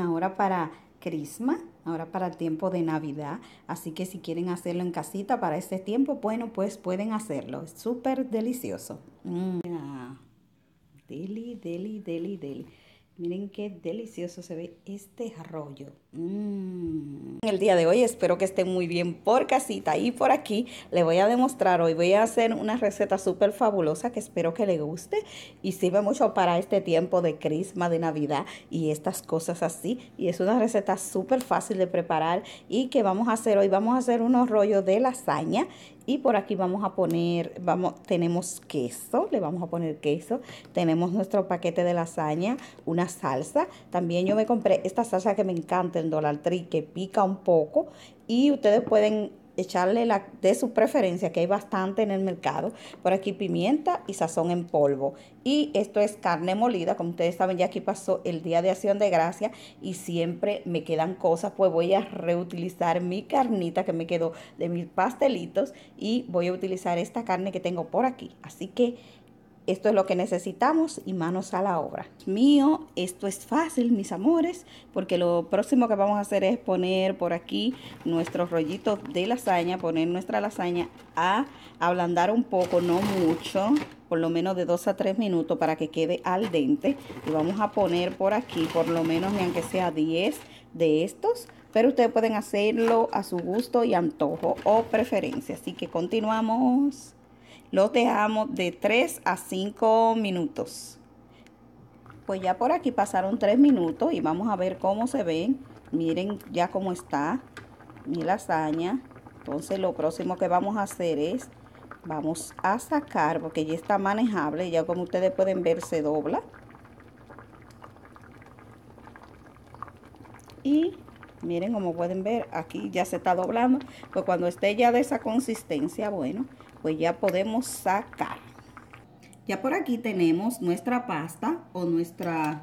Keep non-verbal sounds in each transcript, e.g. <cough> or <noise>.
ahora para Crisma, ahora para el tiempo de Navidad. Así que si quieren hacerlo en casita para este tiempo, bueno, pues pueden hacerlo. Es súper delicioso. Mm. Deli, deli, deli, deli. Miren qué delicioso se ve este rollo Mm. el día de hoy espero que estén muy bien por casita y por aquí. Le voy a demostrar hoy, voy a hacer una receta súper fabulosa que espero que le guste y sirve mucho para este tiempo de crisma, de navidad y estas cosas así. Y es una receta súper fácil de preparar y que vamos a hacer hoy. Vamos a hacer unos rollos de lasaña y por aquí vamos a poner, vamos, tenemos queso, le vamos a poner queso, tenemos nuestro paquete de lasaña, una salsa. También yo me compré esta salsa que me encanta, en Dollar que pica un poco y ustedes pueden echarle la de su preferencia, que hay bastante en el mercado. Por aquí pimienta y sazón en polvo. Y esto es carne molida, como ustedes saben, ya aquí pasó el día de acción de gracia y siempre me quedan cosas, pues voy a reutilizar mi carnita que me quedó de mis pastelitos y voy a utilizar esta carne que tengo por aquí. Así que esto es lo que necesitamos y manos a la obra. Mío, esto es fácil, mis amores, porque lo próximo que vamos a hacer es poner por aquí nuestros rollitos de lasaña, poner nuestra lasaña a ablandar un poco, no mucho, por lo menos de 2 a 3 minutos para que quede al dente. Y vamos a poner por aquí por lo menos, ni aunque sea 10 de estos, pero ustedes pueden hacerlo a su gusto y antojo o preferencia. Así que continuamos los dejamos de 3 a 5 minutos. Pues ya por aquí pasaron 3 minutos y vamos a ver cómo se ven. Miren ya cómo está mi lasaña. Entonces lo próximo que vamos a hacer es, vamos a sacar, porque ya está manejable, ya como ustedes pueden ver se dobla. Y miren como pueden ver, aquí ya se está doblando, pues cuando esté ya de esa consistencia, bueno, pues ya podemos sacar. Ya por aquí tenemos nuestra pasta o nuestra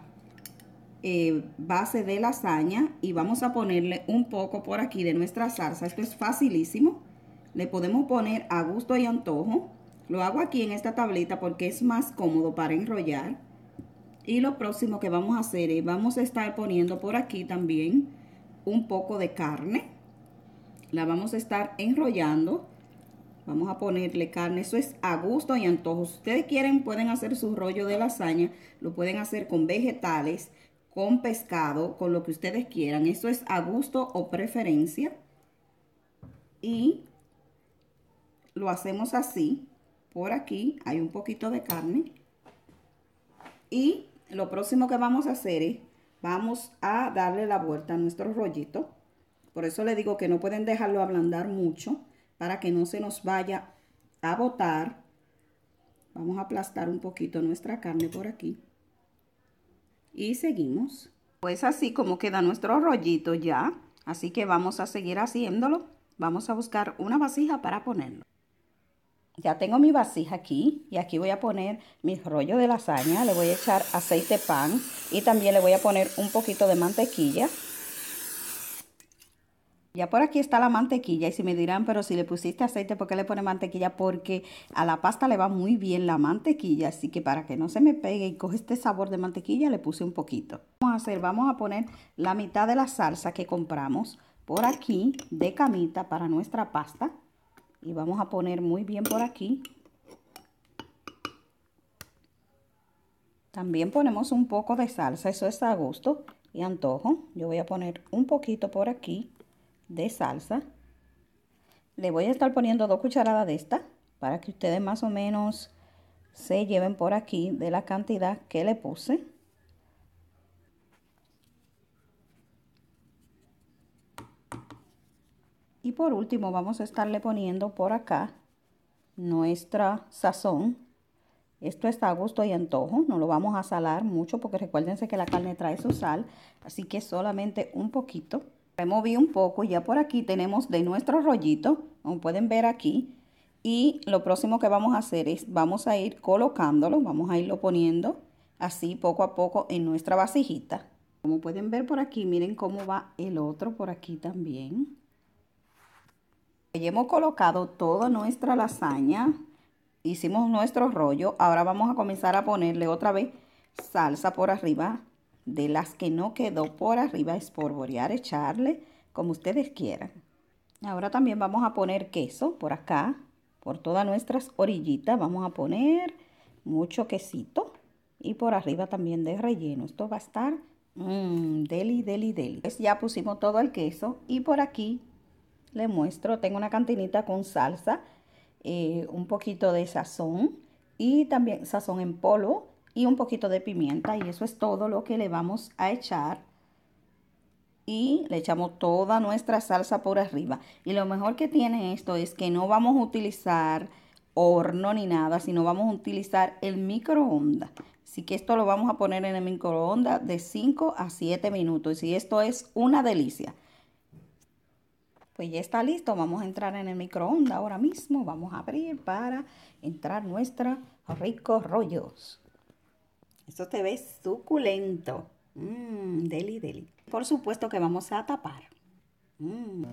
eh, base de lasaña y vamos a ponerle un poco por aquí de nuestra salsa. Esto es facilísimo. Le podemos poner a gusto y antojo. Lo hago aquí en esta tableta porque es más cómodo para enrollar. Y lo próximo que vamos a hacer es, vamos a estar poniendo por aquí también un poco de carne. La vamos a estar enrollando Vamos a ponerle carne, eso es a gusto y antojo. Si ustedes quieren pueden hacer su rollo de lasaña, lo pueden hacer con vegetales, con pescado, con lo que ustedes quieran. Eso es a gusto o preferencia. Y lo hacemos así. Por aquí hay un poquito de carne. Y lo próximo que vamos a hacer es, vamos a darle la vuelta a nuestro rollito. Por eso le digo que no pueden dejarlo ablandar mucho para que no se nos vaya a botar. Vamos a aplastar un poquito nuestra carne por aquí. Y seguimos. Pues así como queda nuestro rollito ya. Así que vamos a seguir haciéndolo. Vamos a buscar una vasija para ponerlo. Ya tengo mi vasija aquí y aquí voy a poner mi rollo de lasaña. Le voy a echar aceite pan y también le voy a poner un poquito de mantequilla ya por aquí está la mantequilla y si me dirán, pero si le pusiste aceite, ¿por qué le pone mantequilla? Porque a la pasta le va muy bien la mantequilla, así que para que no se me pegue y coge este sabor de mantequilla, le puse un poquito. Vamos a hacer, vamos a poner la mitad de la salsa que compramos por aquí de camita para nuestra pasta y vamos a poner muy bien por aquí. También ponemos un poco de salsa, eso es a gusto y antojo. Yo voy a poner un poquito por aquí de salsa. Le voy a estar poniendo dos cucharadas de esta para que ustedes más o menos se lleven por aquí de la cantidad que le puse. Y por último vamos a estarle poniendo por acá nuestra sazón. Esto está a gusto y antojo, no lo vamos a salar mucho porque recuérdense que la carne trae su sal, así que solamente un poquito. Removí un poco, ya por aquí tenemos de nuestro rollito, como pueden ver aquí, y lo próximo que vamos a hacer es, vamos a ir colocándolo, vamos a irlo poniendo así poco a poco en nuestra vasijita. Como pueden ver por aquí, miren cómo va el otro por aquí también. Ya hemos colocado toda nuestra lasaña, hicimos nuestro rollo, ahora vamos a comenzar a ponerle otra vez salsa por arriba de las que no quedó por arriba, es esporborear, echarle, como ustedes quieran. Ahora también vamos a poner queso por acá, por todas nuestras orillitas vamos a poner mucho quesito y por arriba también de relleno. Esto va a estar mmm, deli, deli, deli. Pues ya pusimos todo el queso y por aquí le muestro, tengo una cantinita con salsa, eh, un poquito de sazón y también sazón en polvo y un poquito de pimienta y eso es todo lo que le vamos a echar y le echamos toda nuestra salsa por arriba y lo mejor que tiene esto es que no vamos a utilizar horno ni nada sino vamos a utilizar el microondas así que esto lo vamos a poner en el microondas de 5 a 7 minutos y esto es una delicia pues ya está listo, vamos a entrar en el microondas ahora mismo, vamos a abrir para entrar nuestros ricos rollos. Esto te ve suculento. Mmm, deli, deli. Por supuesto que vamos a tapar. Mm.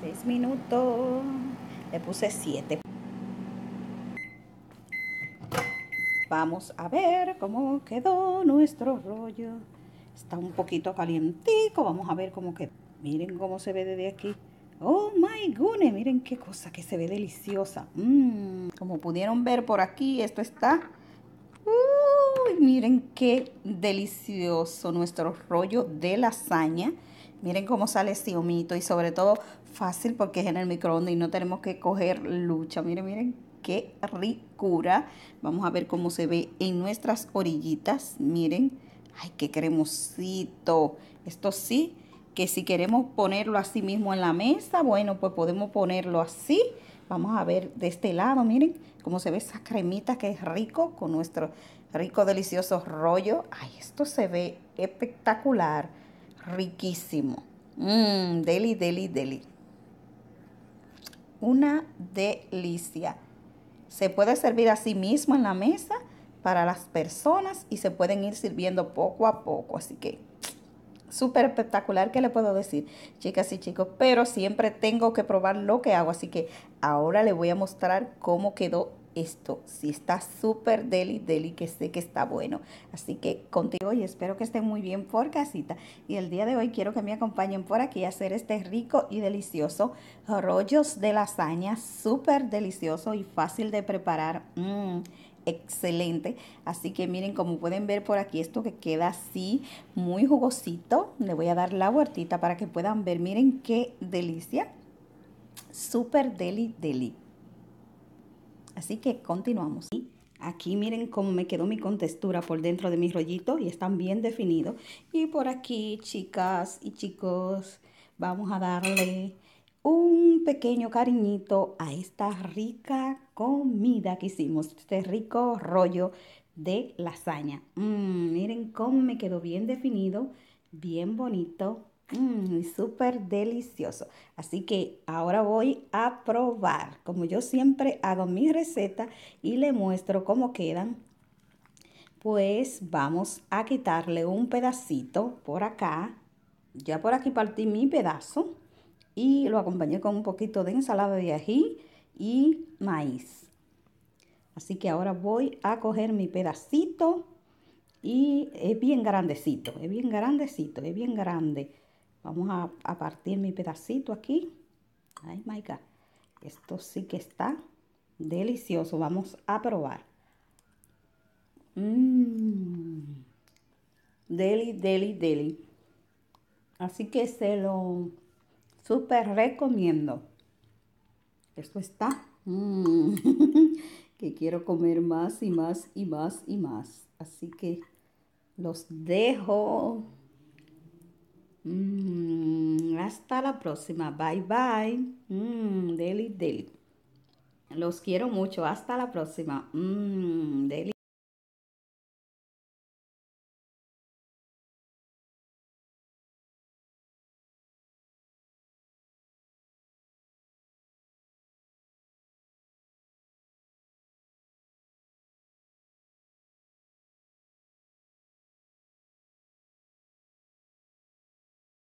Seis minutos. Le puse siete. Vamos a ver cómo quedó nuestro rollo. Está un poquito calientico. Vamos a ver cómo quedó. Miren cómo se ve desde aquí. Oh my goodness, miren qué cosa que se ve deliciosa. Mmm, Como pudieron ver por aquí, esto está miren qué delicioso nuestro rollo de lasaña. Miren cómo sale ese y sobre todo fácil porque es en el microondas y no tenemos que coger lucha. Miren, miren qué ricura. Vamos a ver cómo se ve en nuestras orillitas. Miren, ay, qué cremosito. Esto sí, que si queremos ponerlo así mismo en la mesa, bueno, pues podemos ponerlo así. Vamos a ver de este lado, miren cómo se ve esa cremita que es rico con nuestro rico, delicioso rollo. Ay, esto se ve espectacular, riquísimo. Mmm, deli, deli, deli. Una delicia. Se puede servir a sí mismo en la mesa para las personas y se pueden ir sirviendo poco a poco. Así que súper espectacular, ¿qué le puedo decir? Chicas y chicos, pero siempre tengo que probar lo que hago. Así que ahora le voy a mostrar cómo quedó esto. Si está súper deli, deli, que sé que está bueno. Así que contigo y espero que estén muy bien por casita. Y el día de hoy quiero que me acompañen por aquí a hacer este rico y delicioso rollos de lasaña, súper delicioso y fácil de preparar. Mm, excelente. Así que miren, como pueden ver por aquí, esto que queda así muy jugosito. Le voy a dar la huertita para que puedan ver. Miren qué delicia. Super deli deli. Así que continuamos. Aquí miren cómo me quedó mi contextura por dentro de mis rollitos y están bien definidos. Y por aquí, chicas y chicos, vamos a darle un pequeño cariñito a esta rica comida que hicimos, este rico rollo de lasaña. Mm, miren cómo me quedó bien definido, bien bonito, Mmm, súper delicioso. Así que ahora voy a probar. Como yo siempre hago mi receta y le muestro cómo quedan. Pues vamos a quitarle un pedacito por acá. Ya por aquí partí mi pedazo y lo acompañé con un poquito de ensalada de ají y maíz. Así que ahora voy a coger mi pedacito y es bien grandecito, es bien grandecito, es bien grande Vamos a, partir mi pedacito aquí. Ay, my Esto sí que está delicioso. Vamos a probar. Mmm. Deli, deli, deli. Así que se lo súper recomiendo. Esto está. Mmm. <laughs> que quiero comer más y más y más y más. Así que los dejo. Mm, hasta la próxima. Bye bye. Mm, deli, deli. Los quiero mucho. Hasta la próxima. Mm, deli.